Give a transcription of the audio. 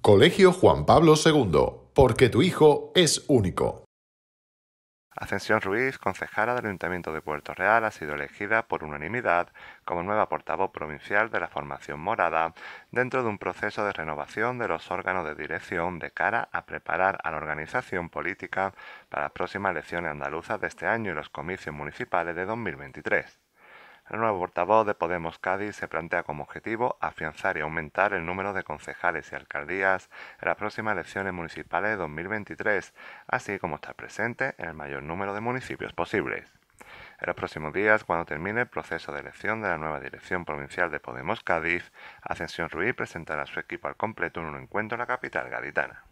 Colegio Juan Pablo II, porque tu hijo es único. Ascensión Ruiz, concejala del Ayuntamiento de Puerto Real, ha sido elegida por unanimidad como nueva portavoz provincial de la formación morada dentro de un proceso de renovación de los órganos de dirección de cara a preparar a la organización política para las próximas elecciones andaluzas de este año y los comicios municipales de 2023. El nuevo portavoz de Podemos Cádiz se plantea como objetivo afianzar y aumentar el número de concejales y alcaldías en las próximas elecciones municipales de 2023, así como estar presente en el mayor número de municipios posibles. En los próximos días, cuando termine el proceso de elección de la nueva dirección provincial de Podemos Cádiz, Ascensión Ruiz presentará a su equipo al completo en un encuentro en la capital gaditana.